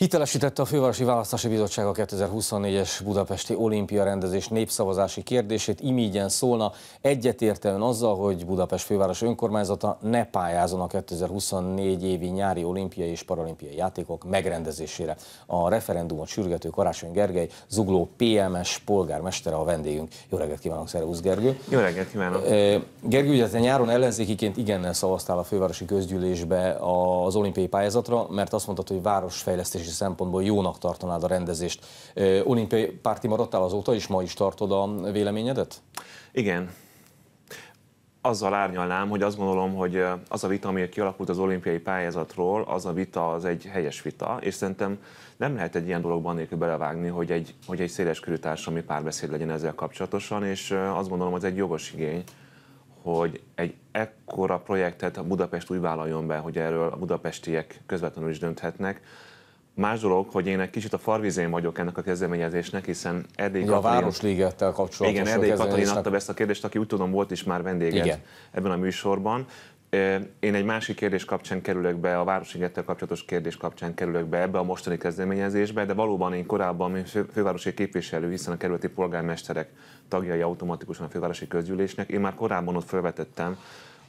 Hitelesítette a Fővárosi Választási Bizottság a 2024-es budapesti olimpia rendezés népszavazási kérdését. Imígyen szólna egyetértően azzal, hogy Budapest főváros önkormányzata ne pályázon a 2024 évi nyári olimpiai és paralimpiai játékok megrendezésére. A referendumot sürgető Karácsony Gergely, zugló PMS polgármestere a vendégünk. Jó reggelt kívánok, Szervusz Gergő! Jó reggelt kívánok! Gergő, ugye te nyáron ellenzékiként igennel szavaztál a fővárosi közgyűlésbe az olimpiai pályázatra, mert azt mondtad, hogy városfejlesztési rendezési szempontból jónak tartanád a rendezést. Olimpiai párti maradtál azóta, és ma is tartod a véleményedet? Igen. Azzal árnyalnám, hogy azt gondolom, hogy az a vita, ami kialakult az olimpiai pályázatról, az a vita az egy helyes vita, és szerintem nem lehet egy ilyen dologban nélkül belevágni, hogy egy, hogy egy széles körű társadalmi párbeszéd legyen ezzel kapcsolatosan, és azt gondolom, az egy jogos igény, hogy egy ekkora projektet a Budapest úgy vállaljon be, hogy erről a budapestiek közvetlenül is dönthetnek, Más dolog, hogy én egy kicsit a farvizén vagyok ennek a kezdeményezésnek, hiszen Erdély Katalin... A Városligettel kapcsolatos Igen, Erdély Katalin adta ezt a kérdést, aki úgy tudom volt is már vendége ebben a műsorban. Én egy másik kérdés kapcsán kerülök be, a Városligettel kapcsolatos kérdés kapcsán kerülök be ebbe a mostani kezdeményezésbe, de valóban én korábban mint fővárosi képviselő, hiszen a kerületi polgármesterek tagjai automatikusan a fővárosi közgyűlésnek, én már korábban ott felvetettem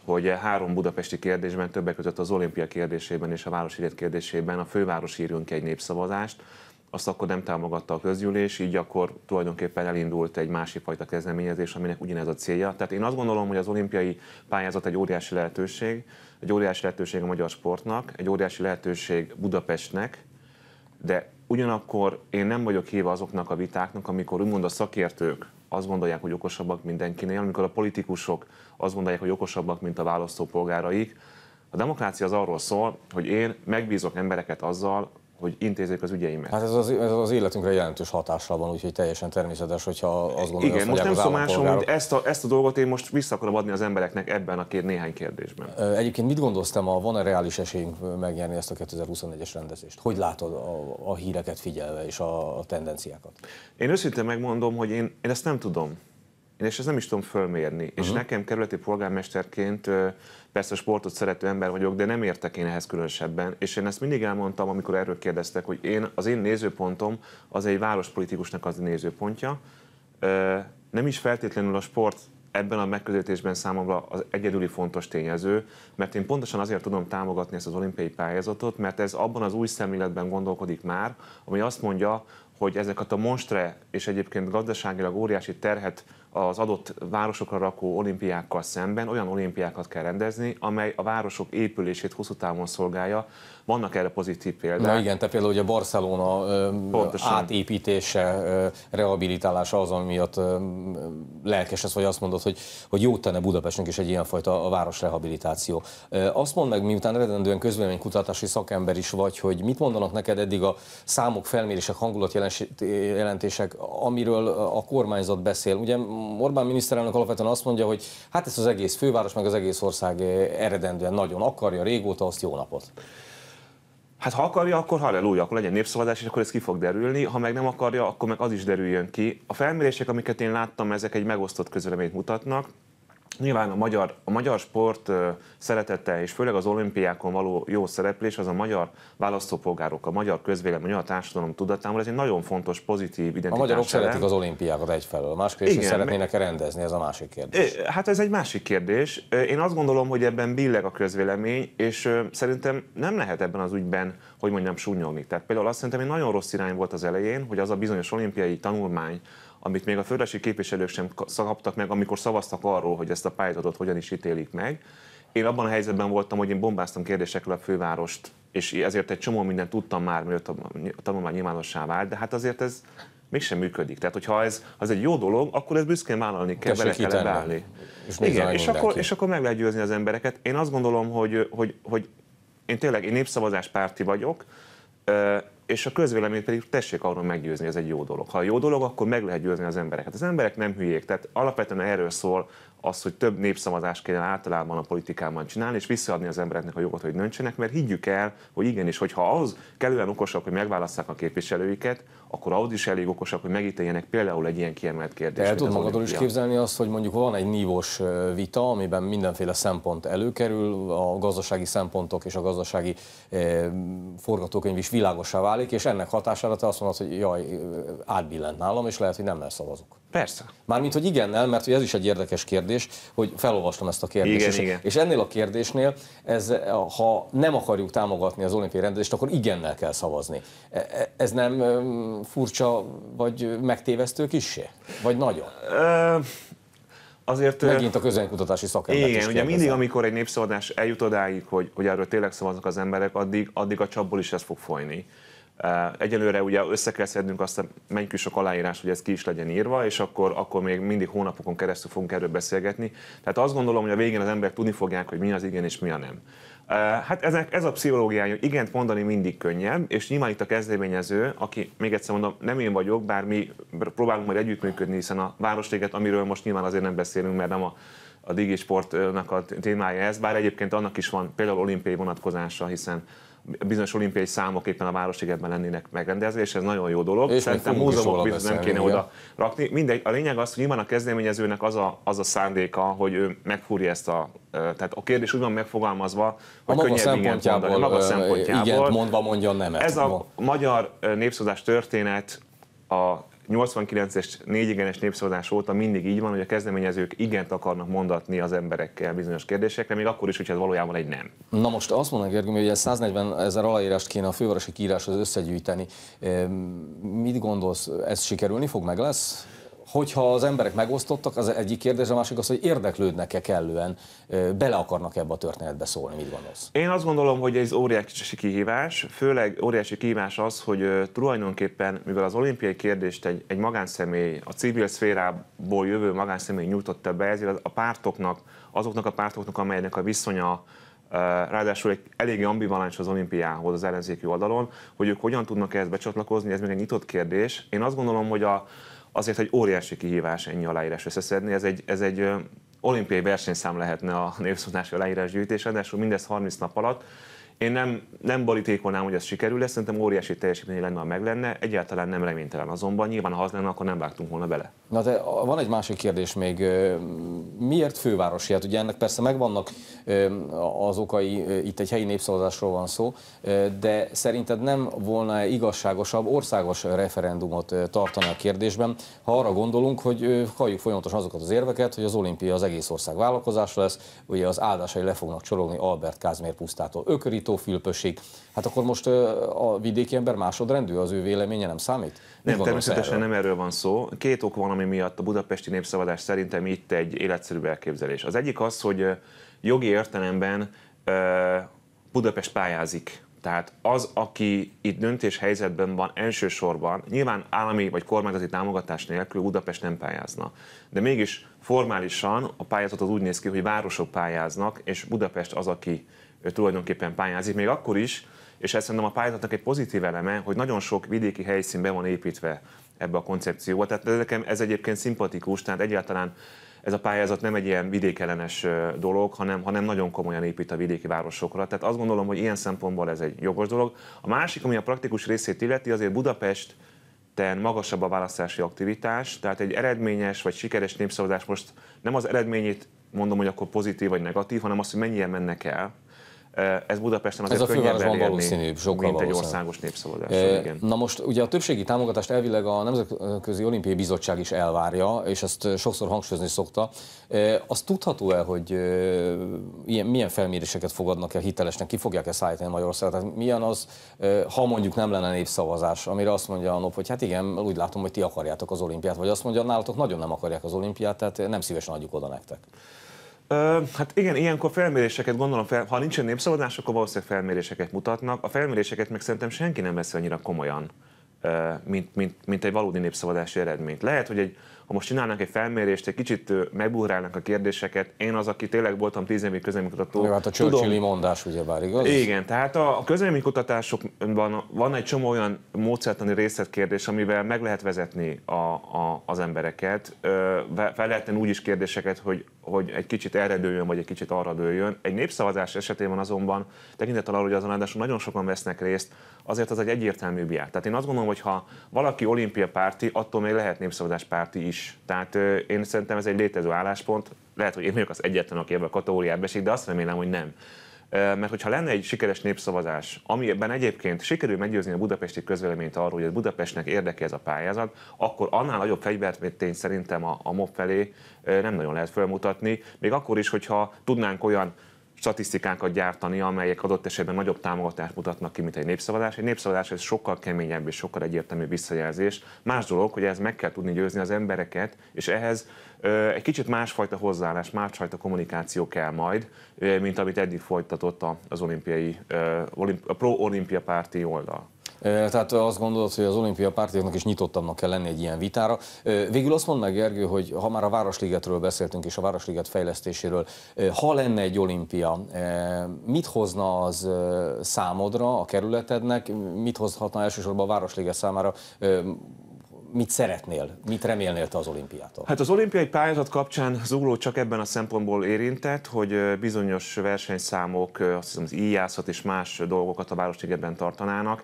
hogy három budapesti kérdésben, többek között az olimpia kérdésében és a városirét kérdésében a főváros írjunk egy népszavazást, azt akkor nem támogatta a közgyűlés, így akkor tulajdonképpen elindult egy másik fajta kezdeményezés, aminek ugyanez a célja. Tehát én azt gondolom, hogy az olimpiai pályázat egy óriási lehetőség, egy óriási lehetőség a magyar sportnak, egy óriási lehetőség Budapestnek, de ugyanakkor én nem vagyok híve azoknak a vitáknak, amikor úgymond a szakértők azt gondolják, hogy okosabbak mindenkinél, amikor a politikusok azt gondolják, hogy okosabbak, mint a választópolgáraik. A demokrácia az arról szól, hogy én megbízok embereket azzal, hogy intézzék az ügyeimet. Hát ez az, ez az életünkre jelentős hatással van, úgyhogy teljesen természetes, hogyha azt gondolja, Igen, most nem szomásom, hogy ezt a, ezt a dolgot én most vissza akarom adni az embereknek ebben a két néhány kérdésben. Egyébként mit gondoltam, a van-e reális esélyünk megnyerni ezt a 2021-es rendezést? Hogy látod a, a híreket figyelve és a, a tendenciákat? Én őszintén megmondom, hogy én, én ezt nem tudom. Én és ezt nem is tudom fölmérni. Uh-huh. És nekem kerületi polgármesterként persze a sportot szerető ember vagyok, de nem értek én ehhez különösebben. És én ezt mindig elmondtam, amikor erről kérdeztek, hogy én, az én nézőpontom az egy várospolitikusnak az nézőpontja. Nem is feltétlenül a sport ebben a megközelítésben számomra az egyedüli fontos tényező, mert én pontosan azért tudom támogatni ezt az olimpiai pályázatot, mert ez abban az új szemléletben gondolkodik már, ami azt mondja, hogy ezeket a monstre és egyébként gazdaságilag óriási terhet az adott városokra rakó olimpiákkal szemben olyan olimpiákat kell rendezni, amely a városok épülését hosszú távon szolgálja. Vannak erre pozitív példák. Na igen, te például ugye Barcelona Pontosan. átépítése, rehabilitálása az, miatt lelkes ez, vagy azt mondod, hogy, hogy jó tenne Budapestnek is egy ilyenfajta városrehabilitáció. Azt mondd meg, miután eredendően közvéleménykutatási szakember is vagy, hogy mit mondanak neked eddig a számok, felmérések, hangulatjelentések, amiről a kormányzat beszél. Ugye Orbán miniszterelnök alapvetően azt mondja, hogy hát ez az egész főváros, meg az egész ország eredendően nagyon akarja régóta, azt jó napot. Hát ha akarja, akkor halleluja, akkor legyen népszavazás, és akkor ez ki fog derülni. Ha meg nem akarja, akkor meg az is derüljön ki. A felmérések, amiket én láttam, ezek egy megosztott közleményt mutatnak. Nyilván a magyar, a magyar sport szeretete, és főleg az olimpiákon való jó szereplés, az a magyar választópolgárok, a magyar közvélemény, a magyar társadalom tudatában, ez egy nagyon fontos, pozitív identitás. A magyarok ellen. szeretik az olimpiákat egyfelől, másrészt is szeretnének rendezni, ez a másik kérdés. Hát ez egy másik kérdés. Én azt gondolom, hogy ebben billeg a közvélemény, és szerintem nem lehet ebben az ügyben, hogy mondjam, súnyolni. Tehát például azt szerintem, hogy nagyon rossz irány volt az elején, hogy az a bizonyos olimpiai tanulmány, amit még a földesi képviselők sem kaptak meg, amikor szavaztak arról, hogy ezt a pályázatot hogyan is ítélik meg. Én abban a helyzetben voltam, hogy én bombáztam kérdésekkel a fővárost, és ezért egy csomó mindent tudtam már, mielőtt a tanulmány nyilvánossá vált, de hát azért ez mégsem működik. Tehát, hogyha ez az egy jó dolog, akkor ez büszkén vállalni kell, bele kell állni. És Igen, és akkor, és akkor meg lehet győzni az embereket. Én azt gondolom, hogy, hogy, hogy én tényleg én népszavazás párti vagyok, és a közvélemény pedig tessék arról meggyőzni, ez egy jó dolog. Ha jó dolog, akkor meg lehet győzni az embereket. Hát az emberek nem hülyék, tehát alapvetően erről szól az, hogy több népszavazást kéne általában a politikában csinálni, és visszaadni az embereknek a jogot, hogy döntsenek, mert higgyük el, hogy igenis, hogyha az kellően okosak, hogy megválasszák a képviselőiket, akkor ahhoz is elég okosak, hogy megítéljenek például egy ilyen kiemelt kérdést. El tud magadról is képzelni azt, hogy mondjuk van egy nívós vita, amiben mindenféle szempont előkerül, a gazdasági szempontok és a gazdasági eh, forgatókönyv is világosá válik, és ennek hatására te azt mondod, hogy jaj, átbillent nálam, és lehet, hogy nem lesz szavazok. Persze. Mármint, hogy igennel, mert hogy ez is egy érdekes kérdés, hogy felolvastam ezt a kérdést. Igen, és, igen. és ennél a kérdésnél, ez, e, ha nem akarjuk támogatni az olimpiai rendezést, akkor igennel kell szavazni. E, e, ez nem furcsa vagy megtévesztő kissé? Vagy nagyon? Azért, Megint a közönkutatási szakember Igen, ugye mindig, amikor egy népszavazás eljut odáig, hogy, hogy erről tényleg szavaznak az emberek, addig, addig a csapból is ez fog folyni. Egyelőre ugye össze kell szednünk azt a mennyi sok aláírás, hogy ez ki is legyen írva, és akkor, akkor még mindig hónapokon keresztül fogunk erről beszélgetni. Tehát azt gondolom, hogy a végén az emberek tudni fogják, hogy mi az igen és mi a nem. Hát ezek, ez a pszichológiája, igent mondani mindig könnyebb, és nyilván itt a kezdeményező, aki, még egyszer mondom, nem én vagyok, bár mi próbálunk majd együttműködni, hiszen a Városléget, amiről most nyilván azért nem beszélünk, mert nem a a digisportnak a témája ez, bár egyébként annak is van például olimpiai vonatkozása, hiszen bizonyos olimpiai számok éppen a városigetben lennének megrendezve, és ez nagyon jó dolog. És Szerintem múzeumok biztos nem kéne oda rakni. Mindegy, a lényeg az, hogy nyilván a kezdeményezőnek az a, az a szándéka, hogy ő megfúrja ezt a tehát a kérdés úgy van megfogalmazva, hogy a maga szempontjából, mondani, a maga szempontjából. Igen, mondva mondja nemet. Ez a magyar népszózás történet a 89 es 4 igenes népszavazás óta mindig így van, hogy a kezdeményezők igent akarnak mondatni az emberekkel bizonyos kérdésekre, még akkor is, hogyha ez valójában egy nem. Na most azt mondom, Gergő, hogy 140 ezer aláírást kéne a fővárosi kíráshoz összegyűjteni. Mit gondolsz, ez sikerülni fog, meg lesz? hogyha az emberek megosztottak, az egyik kérdés, a másik az, hogy érdeklődnek-e kellően, bele akarnak ebbe a történetbe szólni, mit gondolsz? Én azt gondolom, hogy ez óriási kihívás, főleg óriási kihívás az, hogy tulajdonképpen, mivel az olimpiai kérdést egy, egy magánszemély, a civil szférából jövő magánszemély nyújtotta be, ezért a pártoknak, azoknak a pártoknak, amelynek a viszonya ráadásul egy eléggé ambivalens az olimpiához az ellenzéki oldalon, hogy ők hogyan tudnak ehhez becsatlakozni, ez még egy nyitott kérdés. Én azt gondolom, hogy a, azért egy óriási kihívás ennyi aláírás összeszedni. Ez egy, ez egy olimpiai versenyszám lehetne a népszónási aláírás gyűjtése, de mindez 30 nap alatt. Én nem, nem borítékolnám, hogy ez sikerül lesz, szerintem óriási teljesítmény lenne, ha meg lenne, egyáltalán nem reménytelen azonban, nyilván ha az lenne, akkor nem vágtunk volna bele. Na de van egy másik kérdés még, miért fővárosi? Hát ugye ennek persze megvannak az okai, itt egy helyi népszavazásról van szó, de szerinted nem volna igazságosabb országos referendumot tartani a kérdésben, ha arra gondolunk, hogy halljuk folyamatosan azokat az érveket, hogy az olimpia az egész ország vállalkozása lesz, ugye az áldásai le fognak csorogni Albert Kázmér pusztától ökörítő, sajtófülpösig. Hát akkor most a vidéki ember másodrendű, az ő véleménye nem számít? Mi nem, természetesen erről? nem erről van szó. Két ok van, ami miatt a budapesti népszavazás szerintem itt egy életszerű elképzelés. Az egyik az, hogy jogi értelemben Budapest pályázik tehát az, aki itt döntés helyzetben van elsősorban, nyilván állami vagy kormányzati támogatás nélkül Budapest nem pályázna. De mégis formálisan a pályázat az úgy néz ki, hogy városok pályáznak, és Budapest az, aki tulajdonképpen pályázik, még akkor is, és ez szerintem a pályázatnak egy pozitív eleme, hogy nagyon sok vidéki helyszín be van építve ebbe a koncepcióba. Tehát nekem ez egyébként szimpatikus, tehát egyáltalán ez a pályázat nem egy ilyen vidékelenes dolog, hanem, hanem nagyon komolyan épít a vidéki városokra. Tehát azt gondolom, hogy ilyen szempontból ez egy jogos dolog. A másik, ami a praktikus részét illeti, azért Budapest magasabb a választási aktivitás, tehát egy eredményes vagy sikeres népszavazás most nem az eredményét mondom, hogy akkor pozitív vagy negatív, hanem azt, hogy mennyien mennek el. Eh, ez Budapesten azért ez a könnyebben valószínűbb, sokkal mint egy országos népszavazás. E, eh, Na most ugye a többségi támogatást elvileg a Nemzetközi Olimpiai Bizottság is elvárja, és ezt eh, sokszor hangsúlyozni szokta. E, azt tudható el, hogy e, milyen felméréseket fogadnak el hitelesnek, ki fogják-e szállítani Magyarországot? Tehát milyen az, e, ha mondjuk nem lenne népszavazás, amire azt mondja a NOP, hogy hát igen, úgy látom, hogy ti akarjátok az olimpiát, vagy azt mondja, nálatok nagyon nem akarják az olimpiát, tehát nem szívesen adjuk oda nektek. Ö, hát igen, ilyenkor felméréseket gondolom, fel, ha nincsen népszavazás, akkor valószínűleg felméréseket mutatnak. A felméréseket meg szerintem senki nem veszi annyira komolyan, mint, mint, mint egy valódi népszavazási eredményt. Lehet, hogy egy ha most csinálnánk egy felmérést, egy kicsit megbúrálnánk a kérdéseket, én az, aki tényleg voltam tíz évig közleménykutató. Jó, hát a tudom, mondás bár igaz? Igen, tehát a közleménykutatásokban van egy csomó olyan módszertani részletkérdés, amivel meg lehet vezetni a, a, az embereket. Fel lehetne úgy is kérdéseket, hogy, hogy egy kicsit erre dőljön, vagy egy kicsit arra dőljön. Egy népszavazás esetében azonban tekintettel arra, hogy azon ráadásul nagyon sokan vesznek részt, azért az egy egyértelmű jel. Tehát én azt gondolom, hogy ha valaki olimpia párti, attól még lehet népszavazás párti is. Tehát én szerintem ez egy létező álláspont. Lehet, hogy én vagyok az egyetlen, aki ebben a kategóriában esik, de azt remélem, hogy nem. Mert hogyha lenne egy sikeres népszavazás, amiben egyébként sikerül meggyőzni a budapesti közvéleményt arról, hogy a Budapestnek érdeke ez a pályázat, akkor annál nagyobb fegyvertény szerintem a, a MOB felé nem nagyon lehet felmutatni. Még akkor is, hogyha tudnánk olyan statisztikákat gyártani, amelyek adott esetben nagyobb támogatást mutatnak ki, mint egy népszavazás. Egy népszavazás ez sokkal keményebb és sokkal egyértelmű visszajelzés. Más dolog, hogy ez meg kell tudni győzni az embereket, és ehhez ö, egy kicsit másfajta hozzáállás, másfajta kommunikáció kell majd, ö, mint amit eddig folytatott az olimpiai, ö, olimp, a pro-olimpia párti oldal. Tehát azt gondolod, hogy az olimpia pártiaknak is nyitottabbnak kell lenni egy ilyen vitára. Végül azt mondd meg, Gergő, hogy ha már a Városligetről beszéltünk, és a Városliget fejlesztéséről, ha lenne egy olimpia, mit hozna az számodra, a kerületednek, mit hozhatna elsősorban a Városliget számára, mit szeretnél, mit remélnél te az olimpiától? Hát az olimpiai pályázat kapcsán Zugló csak ebben a szempontból érintett, hogy bizonyos versenyszámok, azt hiszem az íjászat és más dolgokat a Városligetben tartanának,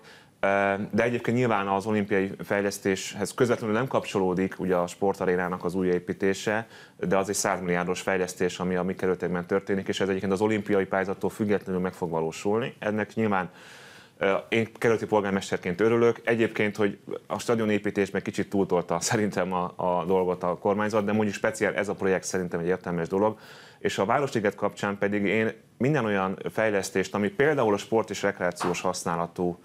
de egyébként nyilván az olimpiai fejlesztéshez közvetlenül nem kapcsolódik ugye a sportarénának az újépítése, de az egy 100 milliárdos fejlesztés, ami a mi kerületekben történik, és ez egyébként az olimpiai pályázattól függetlenül meg fog valósulni. Ennek nyilván én kerületi polgármesterként örülök. Egyébként, hogy a stadion építés meg kicsit túltolta szerintem a, a dolgot a kormányzat, de mondjuk speciál ez a projekt szerintem egy értelmes dolog. És a Városliget kapcsán pedig én minden olyan fejlesztést, ami például a sport és rekreációs használatú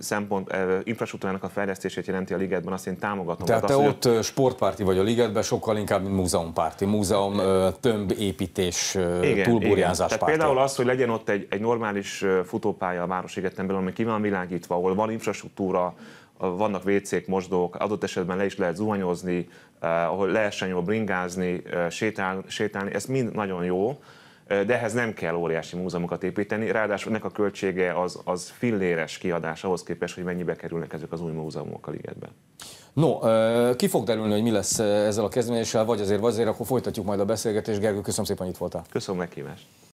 szempont, infrastruktúrának a fejlesztését jelenti a ligetben, azt én támogatom. Tehát te azt, ott sportpárti vagy a ligetben, sokkal inkább múzeumpárti, múzeum tömbépítés, túlburjánzás párti. Például az, hogy legyen ott egy, egy normális futópálya a Városligeten belül, ami ki van világítva, ahol van infrastruktúra, vannak WC-k, mosdók, adott esetben le is lehet zuhanyozni, ahol lehessen jól bringázni, sétál, sétálni, ez mind nagyon jó de ehhez nem kell óriási múzeumokat építeni, ráadásul ennek a költsége az, az filléres kiadás ahhoz képest, hogy mennyibe kerülnek ezek az új múzeumok a ligetben. No, ki fog derülni, hogy mi lesz ezzel a kezdeményezéssel, vagy azért, vagy azért, akkor folytatjuk majd a beszélgetést. Gergő, köszönöm szépen, hogy itt voltál. Köszönöm meghívást.